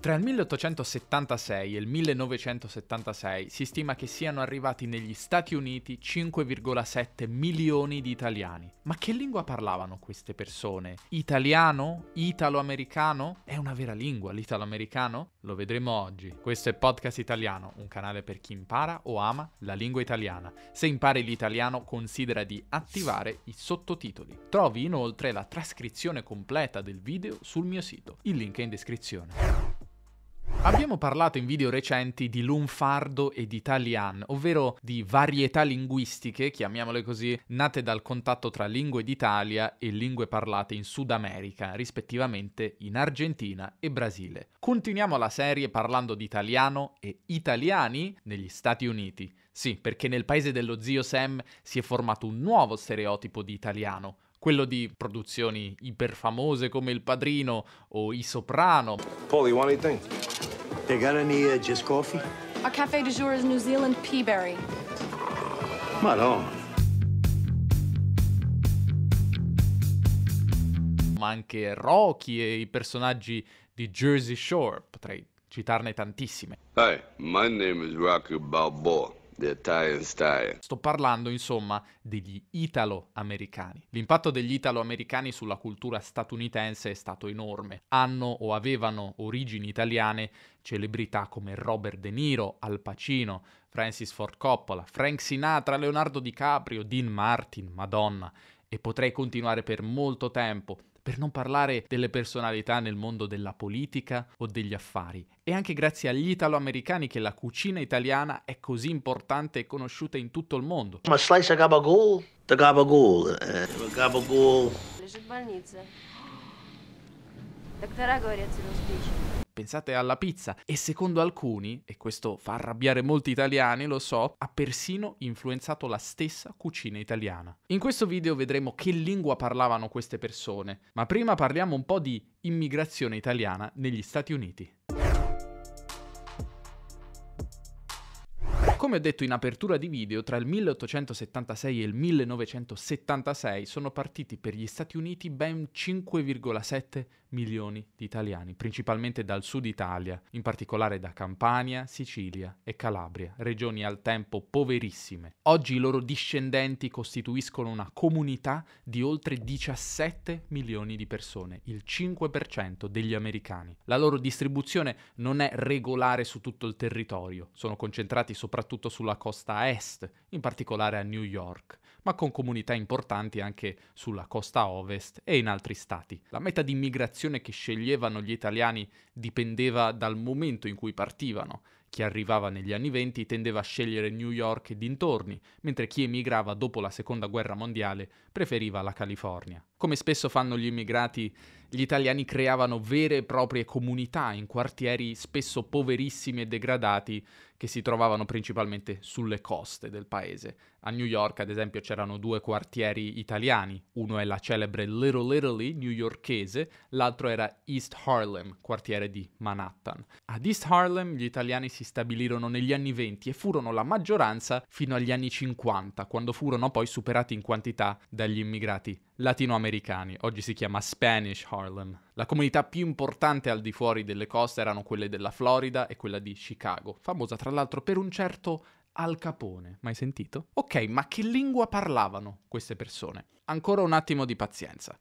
Tra il 1876 e il 1976 si stima che siano arrivati negli Stati Uniti 5,7 milioni di italiani. Ma che lingua parlavano queste persone? Italiano? Italo-americano? È una vera lingua l'italo-americano? Lo vedremo oggi. Questo è Podcast Italiano, un canale per chi impara o ama la lingua italiana. Se impari l'italiano considera di attivare i sottotitoli. Trovi inoltre la trascrizione completa del video sul mio sito. Il link è in descrizione. Abbiamo parlato in video recenti di lunfardo e di italian, ovvero di varietà linguistiche, chiamiamole così, nate dal contatto tra lingue d'Italia e lingue parlate in Sud America, rispettivamente in Argentina e Brasile. Continuiamo la serie parlando di italiano e italiani negli Stati Uniti. Sì, perché nel paese dello zio Sam si è formato un nuovo stereotipo di italiano, quello di produzioni iperfamose come Il Padrino o I Soprano. Paul, you want They got any uh, just coffee? Our cafe du jour is New Zealand Peaberry. Madonna. Ma anche Rocky e i personaggi di Jersey Shore, potrei citarne tantissime. Hi, my name is Rocky Balboa. Sto parlando, insomma, degli italo-americani. L'impatto degli italo-americani sulla cultura statunitense è stato enorme. Hanno o avevano origini italiane celebrità come Robert De Niro, Al Pacino, Francis Ford Coppola, Frank Sinatra, Leonardo DiCaprio, Dean Martin, Madonna. E potrei continuare per molto tempo per non parlare delle personalità nel mondo della politica o degli affari. E anche grazie agli italo-americani che la cucina italiana è così importante e conosciuta in tutto il mondo. Ma slice a gabagool? The gabagool. Uh, eh. gabagool. Лежит в больнице. Доктора говорят, цирроз печени pensate alla pizza. E secondo alcuni, e questo fa arrabbiare molti italiani, lo so, ha persino influenzato la stessa cucina italiana. In questo video vedremo che lingua parlavano queste persone, ma prima parliamo un po' di immigrazione italiana negli Stati Uniti. Come ho detto in apertura di video, tra il 1876 e il 1976 sono partiti per gli Stati Uniti ben 5,7 milioni di italiani, principalmente dal sud Italia, in particolare da Campania, Sicilia e Calabria, regioni al tempo poverissime. Oggi i loro discendenti costituiscono una comunità di oltre 17 milioni di persone, il 5% degli americani. La loro distribuzione non è regolare su tutto il territorio, sono concentrati soprattutto soprattutto sulla costa est, in particolare a New York, ma con comunità importanti anche sulla costa ovest e in altri stati. La meta di immigrazione che sceglievano gli italiani dipendeva dal momento in cui partivano. Chi arrivava negli anni venti tendeva a scegliere New York e dintorni, mentre chi emigrava dopo la seconda guerra mondiale preferiva la California. Come spesso fanno gli immigrati gli italiani creavano vere e proprie comunità in quartieri spesso poverissimi e degradati che si trovavano principalmente sulle coste del paese. A New York, ad esempio, c'erano due quartieri italiani, uno è la celebre Little Italy newyorkese, l'altro era East Harlem, quartiere di Manhattan. Ad East Harlem gli italiani si stabilirono negli anni 20 e furono la maggioranza fino agli anni 50, quando furono poi superati in quantità dagli immigrati latinoamericani. Oggi si chiama Spanish Harlem Harlem. La comunità più importante al di fuori delle coste erano quelle della Florida e quella di Chicago, famosa tra l'altro per un certo al Capone, mai sentito? Ok, ma che lingua parlavano queste persone? Ancora un attimo di pazienza.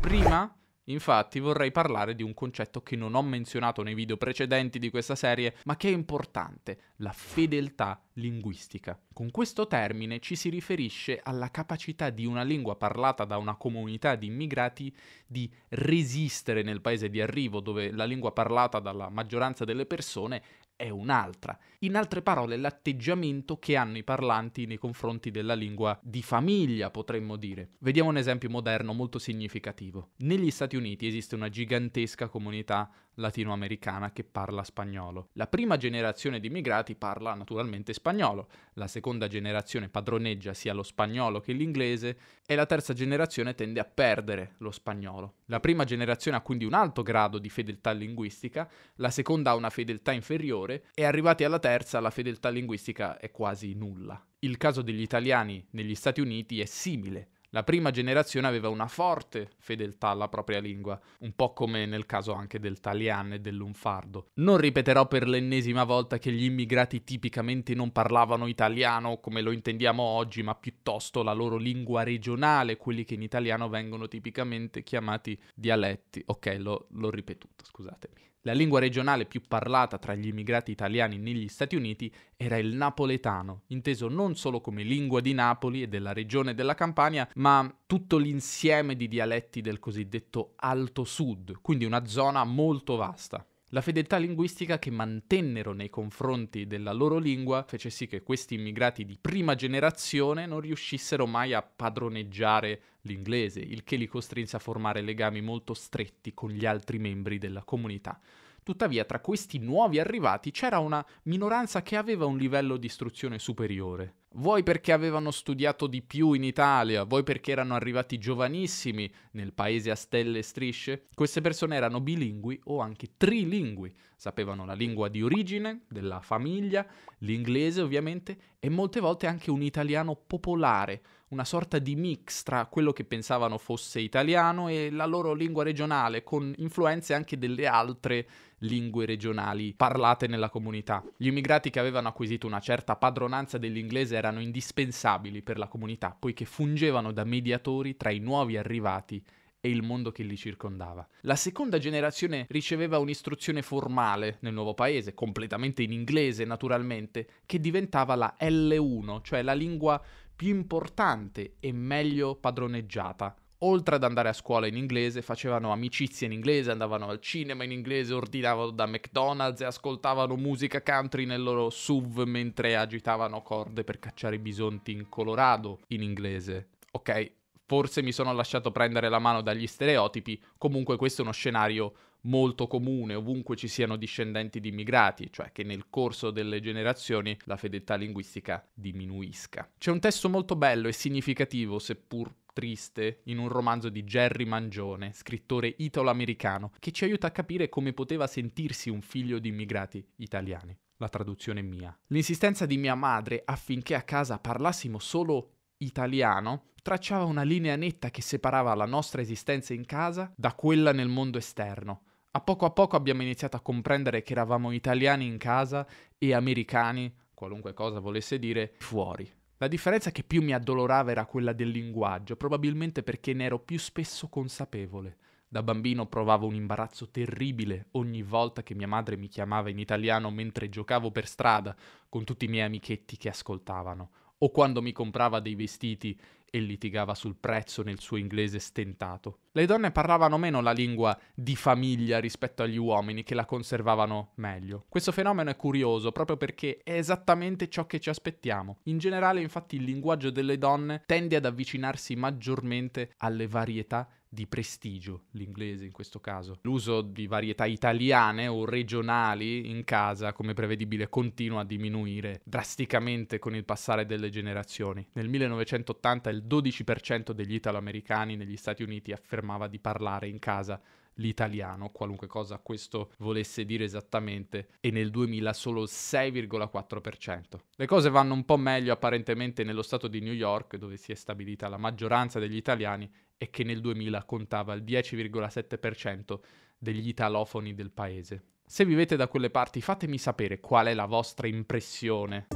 Prima Infatti vorrei parlare di un concetto che non ho menzionato nei video precedenti di questa serie, ma che è importante, la fedeltà linguistica. Con questo termine ci si riferisce alla capacità di una lingua parlata da una comunità di immigrati di resistere nel paese di arrivo dove la lingua parlata dalla maggioranza delle persone è un'altra. In altre parole, l'atteggiamento che hanno i parlanti nei confronti della lingua di famiglia, potremmo dire. Vediamo un esempio moderno molto significativo. Negli Stati Uniti esiste una gigantesca comunità latinoamericana che parla spagnolo. La prima generazione di immigrati parla naturalmente spagnolo, la seconda generazione padroneggia sia lo spagnolo che l'inglese e la terza generazione tende a perdere lo spagnolo. La prima generazione ha quindi un alto grado di fedeltà linguistica, la seconda ha una fedeltà inferiore e arrivati alla terza la fedeltà linguistica è quasi nulla. Il caso degli italiani negli Stati Uniti è simile la prima generazione aveva una forte fedeltà alla propria lingua, un po' come nel caso anche del talian e del lunfardo. Non ripeterò per l'ennesima volta che gli immigrati tipicamente non parlavano italiano come lo intendiamo oggi, ma piuttosto la loro lingua regionale, quelli che in italiano vengono tipicamente chiamati dialetti. Ok, l'ho, l'ho ripetuto, scusatemi. La lingua regionale più parlata tra gli immigrati italiani negli Stati Uniti era il napoletano, inteso non solo come lingua di Napoli e della regione della Campania, ma tutto l'insieme di dialetti del cosiddetto Alto Sud, quindi una zona molto vasta. La fedeltà linguistica che mantennero nei confronti della loro lingua fece sì che questi immigrati di prima generazione non riuscissero mai a padroneggiare l'inglese, il che li costrinse a formare legami molto stretti con gli altri membri della comunità. Tuttavia, tra questi nuovi arrivati c'era una minoranza che aveva un livello di istruzione superiore. Vuoi perché avevano studiato di più in Italia, vuoi perché erano arrivati giovanissimi nel paese a stelle e strisce, queste persone erano bilingui o anche trilingui, sapevano la lingua di origine, della famiglia, l'inglese ovviamente e molte volte anche un italiano popolare, una sorta di mix tra quello che pensavano fosse italiano e la loro lingua regionale, con influenze anche delle altre lingue regionali parlate nella comunità. Gli immigrati che avevano acquisito una certa padronanza dell'inglese erano indispensabili per la comunità, poiché fungevano da mediatori tra i nuovi arrivati e il mondo che li circondava. La seconda generazione riceveva un'istruzione formale nel nuovo paese, completamente in inglese naturalmente, che diventava la L1, cioè la lingua più importante e meglio padroneggiata oltre ad andare a scuola in inglese, facevano amicizie in inglese, andavano al cinema in inglese, ordinavano da McDonald's e ascoltavano musica country nel loro SUV mentre agitavano corde per cacciare i bisonti in Colorado in inglese. Ok, forse mi sono lasciato prendere la mano dagli stereotipi, comunque questo è uno scenario molto comune ovunque ci siano discendenti di immigrati, cioè che nel corso delle generazioni la fedeltà linguistica diminuisca. C'è un testo molto bello e significativo, seppur triste in un romanzo di Jerry Mangione, scrittore italo-americano, che ci aiuta a capire come poteva sentirsi un figlio di immigrati italiani. La traduzione mia. L'insistenza di mia madre affinché a casa parlassimo solo italiano tracciava una linea netta che separava la nostra esistenza in casa da quella nel mondo esterno. A poco a poco abbiamo iniziato a comprendere che eravamo italiani in casa e americani, qualunque cosa volesse dire, fuori. La differenza che più mi addolorava era quella del linguaggio, probabilmente perché ne ero più spesso consapevole. Da bambino provavo un imbarazzo terribile ogni volta che mia madre mi chiamava in italiano mentre giocavo per strada con tutti i miei amichetti che ascoltavano o quando mi comprava dei vestiti e litigava sul prezzo nel suo inglese stentato. Le donne parlavano meno la lingua di famiglia rispetto agli uomini che la conservavano meglio. Questo fenomeno è curioso proprio perché è esattamente ciò che ci aspettiamo. In generale infatti il linguaggio delle donne tende ad avvicinarsi maggiormente alle varietà di prestigio, l'inglese in questo caso. L'uso di varietà italiane o regionali in casa, come prevedibile, continua a diminuire drasticamente con il passare delle generazioni. Nel 1980 il 12% degli italoamericani negli Stati Uniti affermava di parlare in casa l'italiano, qualunque cosa questo volesse dire esattamente, e nel 2000 solo il 6,4%. Le cose vanno un po' meglio apparentemente nello stato di New York, dove si è stabilita la maggioranza degli italiani e che nel 2000 contava il 10,7% degli italofoni del paese. Se vivete da quelle parti fatemi sapere qual è la vostra impressione.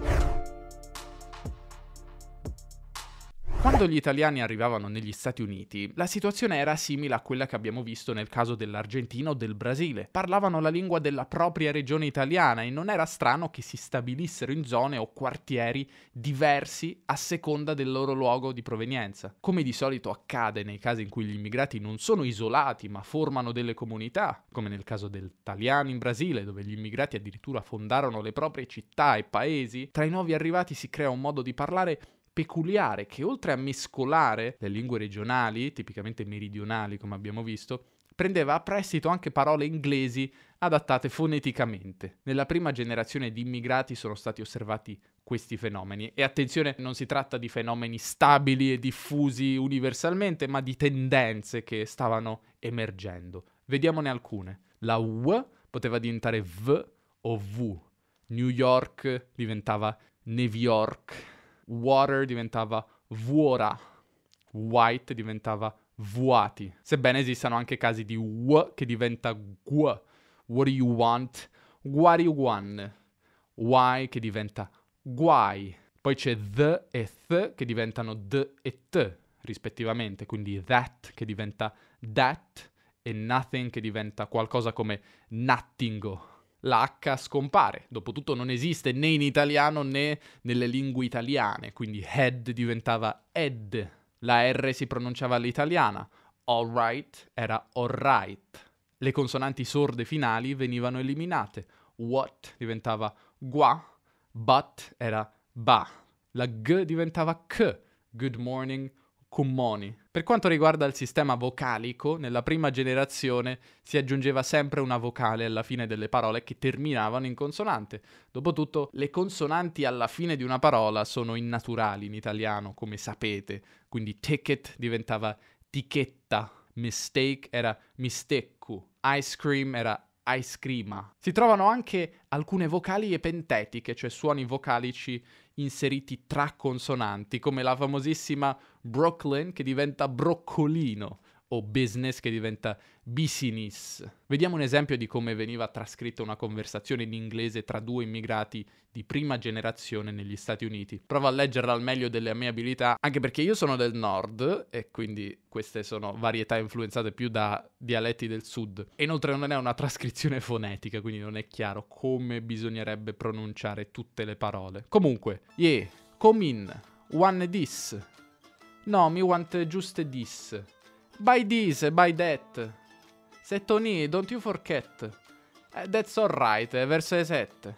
Quando gli italiani arrivavano negli Stati Uniti, la situazione era simile a quella che abbiamo visto nel caso dell'Argentina o del Brasile. Parlavano la lingua della propria regione italiana e non era strano che si stabilissero in zone o quartieri diversi a seconda del loro luogo di provenienza. Come di solito accade nei casi in cui gli immigrati non sono isolati ma formano delle comunità, come nel caso del Taliano in Brasile, dove gli immigrati addirittura fondarono le proprie città e paesi, tra i nuovi arrivati si crea un modo di parlare peculiare che oltre a mescolare le lingue regionali, tipicamente meridionali come abbiamo visto, prendeva a prestito anche parole inglesi adattate foneticamente. Nella prima generazione di immigrati sono stati osservati questi fenomeni e attenzione, non si tratta di fenomeni stabili e diffusi universalmente, ma di tendenze che stavano emergendo. Vediamone alcune. La U poteva diventare V o V. New York diventava New York water diventava vuora, white diventava vuati. Sebbene esistano anche casi di w che diventa gu, what do you want, what do you want, why che diventa guai. Poi c'è the e th che diventano d e t rispettivamente, quindi that che diventa that e nothing che diventa qualcosa come nothingo la H scompare. Dopotutto non esiste né in italiano né nelle lingue italiane, quindi head diventava ed, la R si pronunciava all'italiana, alright era alright. Le consonanti sorde finali venivano eliminate, what diventava gua, but era ba, la G diventava K, good morning, Cummoni. Per quanto riguarda il sistema vocalico, nella prima generazione si aggiungeva sempre una vocale alla fine delle parole che terminavano in consonante. Dopotutto, le consonanti alla fine di una parola sono innaturali in italiano, come sapete, quindi ticket diventava tichetta, mistake era misteccu, ice cream era ice cream. Si trovano anche alcune vocali epentetiche, cioè suoni vocalici inseriti tra consonanti, come la famosissima Brooklyn che diventa broccolino o business che diventa business. Vediamo un esempio di come veniva trascritta una conversazione in inglese tra due immigrati di prima generazione negli Stati Uniti. Provo a leggerla al meglio delle mie abilità, anche perché io sono del nord e quindi queste sono varietà influenzate più da dialetti del sud. E inoltre non è una trascrizione fonetica, quindi non è chiaro come bisognerebbe pronunciare tutte le parole. Comunque, yeah, come in, one this. No, mi want just this. By this, by that. Tony, don't you forget. Eh, that's alright, eh, verso 7.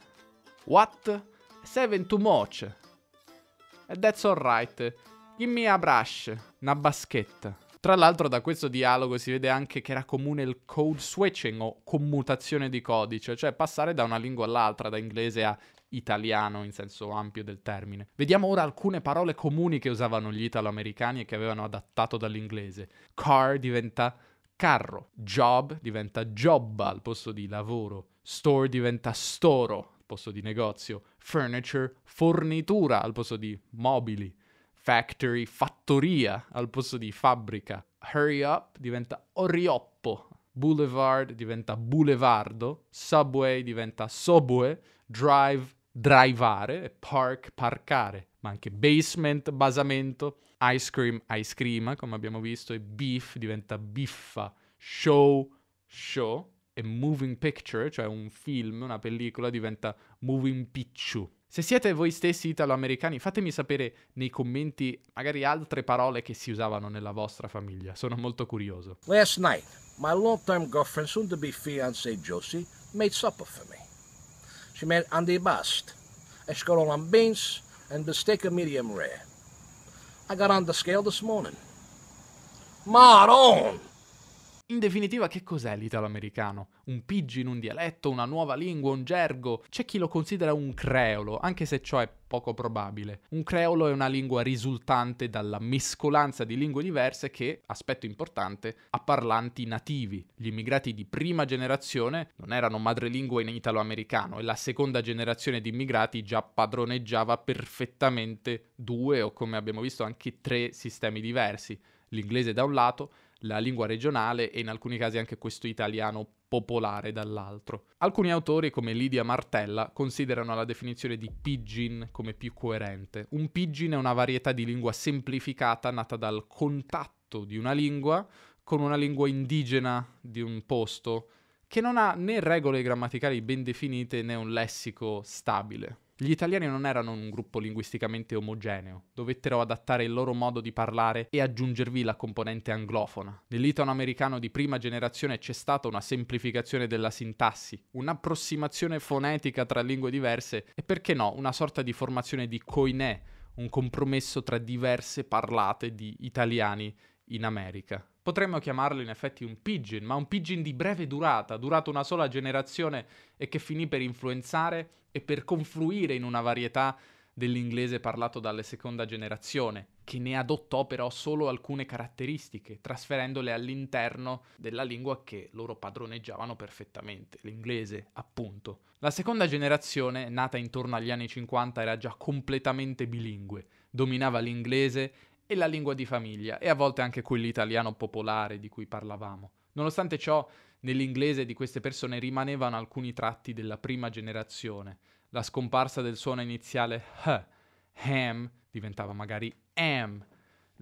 What? 7 too much. Eh, that's alright. Gimme a brush, una baschetta. Tra l'altro da questo dialogo si vede anche che era comune il code switching o commutazione di codice, cioè passare da una lingua all'altra, da inglese a italiano in senso ampio del termine. Vediamo ora alcune parole comuni che usavano gli italoamericani e che avevano adattato dall'inglese. Car diventa carro, job diventa jobba al posto di lavoro, store diventa storo al posto di negozio, furniture fornitura al posto di mobili, factory fattoria al posto di fabbrica, hurry up diventa orioppo boulevard diventa boulevardo, subway diventa subway, drive drivare, park, parcare, ma anche basement, basamento, ice cream, ice cream, come abbiamo visto, e beef diventa biffa, show, show, e moving picture, cioè un film, una pellicola, diventa moving picture. Se siete voi stessi italo-americani, fatemi sapere nei commenti magari altre parole che si usavano nella vostra famiglia. Sono molto curioso. Last night, my long-time girlfriend, soon-to-be fiancée Josie, made supper for me. She made antipasto, escarole on beans, and bistecca medium rare. I got on the scale this morning. Maron! In definitiva, che cos'è l'italo-americano? Un pidgin, un dialetto, una nuova lingua, un gergo? C'è chi lo considera un creolo, anche se ciò è poco probabile. Un creolo è una lingua risultante dalla mescolanza di lingue diverse che, aspetto importante, ha parlanti nativi. Gli immigrati di prima generazione non erano madrelingua in italo-americano e la seconda generazione di immigrati già padroneggiava perfettamente due o, come abbiamo visto, anche tre sistemi diversi. L'inglese da un lato, la lingua regionale e in alcuni casi anche questo italiano popolare dall'altro. Alcuni autori, come Lydia Martella, considerano la definizione di pidgin come più coerente. Un pidgin è una varietà di lingua semplificata nata dal contatto di una lingua con una lingua indigena di un posto che non ha né regole grammaticali ben definite né un lessico stabile. Gli italiani non erano un gruppo linguisticamente omogeneo, dovettero adattare il loro modo di parlare e aggiungervi la componente anglofona. Nell'italo-americano di prima generazione c'è stata una semplificazione della sintassi, un'approssimazione fonetica tra lingue diverse e perché no, una sorta di formazione di coinè, un compromesso tra diverse parlate di italiani in America. Potremmo chiamarlo in effetti un pidgin, ma un pidgin di breve durata, durato una sola generazione e che finì per influenzare e per confluire in una varietà dell'inglese parlato dalla seconda generazione, che ne adottò però solo alcune caratteristiche, trasferendole all'interno della lingua che loro padroneggiavano perfettamente, l'inglese appunto. La seconda generazione, nata intorno agli anni 50, era già completamente bilingue, dominava l'inglese e la lingua di famiglia, e a volte anche quell'italiano popolare di cui parlavamo. Nonostante ciò, nell'inglese di queste persone rimanevano alcuni tratti della prima generazione. La scomparsa del suono iniziale h, ham, diventava magari am.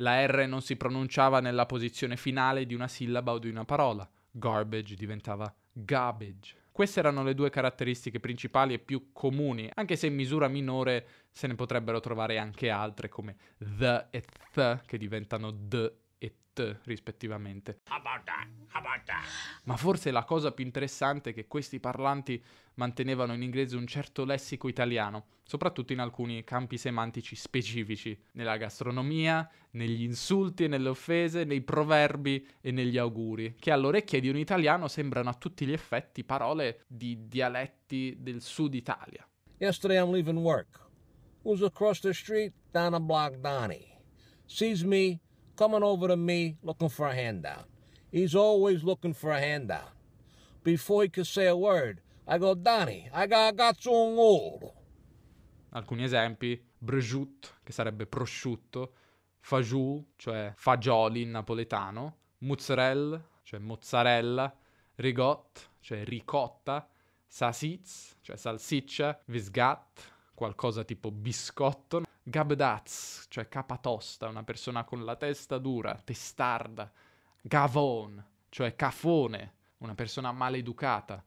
La R non si pronunciava nella posizione finale di una sillaba o di una parola. Garbage diventava garbage. Queste erano le due caratteristiche principali e più comuni, anche se in misura minore se ne potrebbero trovare anche altre come the e th che diventano d e T rispettivamente. About that, about that. Ma forse la cosa più interessante è che questi parlanti mantenevano in inglese un certo lessico italiano, soprattutto in alcuni campi semantici specifici, nella gastronomia, negli insulti e nelle offese, nei proverbi e negli auguri, che all'orecchia di un italiano sembrano a tutti gli effetti parole di dialetti del sud Italia. Yesterday I'm leaving work. Was across the street, down a block Donnie. Sees me coming over to me looking for a handout. He's always looking for a handout. Before he could say a word, I go, Donnie, I got, got some old. Alcuni esempi, brejut, che sarebbe prosciutto, fagiù, cioè fagioli in napoletano, mozzarella, cioè mozzarella, rigot, cioè ricotta, sasiz, cioè salsiccia, visgat, qualcosa tipo biscotto. Gabdaz, cioè capatosta, una persona con la testa dura, testarda. Gavon, cioè cafone, una persona maleducata.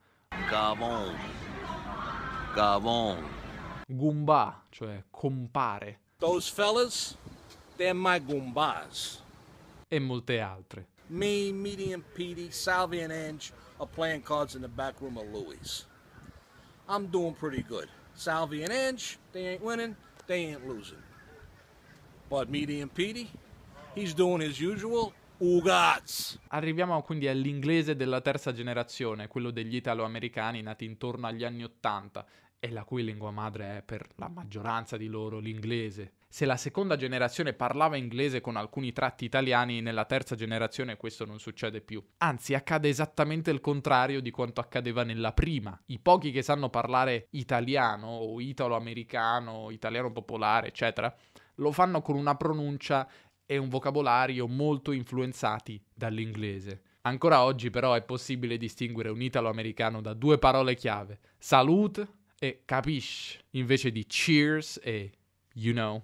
Gavon. Gavon. Gumba, cioè compare. Those fellas, they're my gumbas. E molte altre. Me, Medium Petey, Salvi and Ange are playing cards in the back room of Louis. I'm doing pretty good. Salvi and Edge, they ain't winning, they ain't losing. But Medium Petey, he's doing his usual. Ugaz. Arriviamo quindi all'inglese della terza generazione, quello degli italo-americani nati intorno agli anni Ottanta e la cui lingua madre è per la maggioranza di loro l'inglese, se la seconda generazione parlava inglese con alcuni tratti italiani, nella terza generazione questo non succede più. Anzi, accade esattamente il contrario di quanto accadeva nella prima. I pochi che sanno parlare italiano o italo-americano, italiano popolare, eccetera, lo fanno con una pronuncia e un vocabolario molto influenzati dall'inglese. Ancora oggi però è possibile distinguere un italo-americano da due parole chiave, salute e capisce, invece di cheers e you know.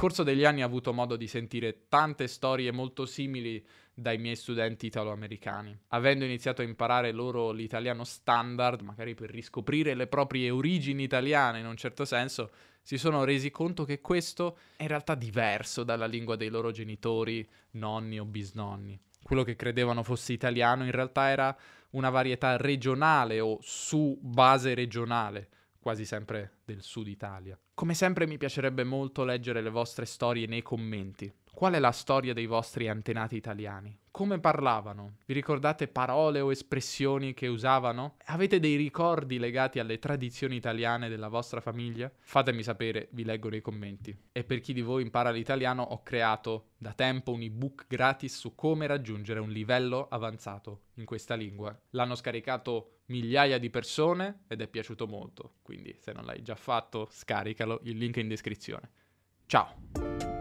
corso degli anni ho avuto modo di sentire tante storie molto simili dai miei studenti italoamericani. Avendo iniziato a imparare loro l'italiano standard, magari per riscoprire le proprie origini italiane in un certo senso, si sono resi conto che questo è in realtà diverso dalla lingua dei loro genitori, nonni o bisnonni. Quello che credevano fosse italiano in realtà era una varietà regionale o su base regionale, quasi sempre del sud Italia. Come sempre mi piacerebbe molto leggere le vostre storie nei commenti. Qual è la storia dei vostri antenati italiani? Come parlavano? Vi ricordate parole o espressioni che usavano? Avete dei ricordi legati alle tradizioni italiane della vostra famiglia? Fatemi sapere, vi leggo nei commenti. E per chi di voi impara l'italiano ho creato da tempo un ebook gratis su come raggiungere un livello avanzato in questa lingua. L'hanno scaricato migliaia di persone ed è piaciuto molto, quindi se non l'hai già fatto, scaricalo, il link è in descrizione. Ciao!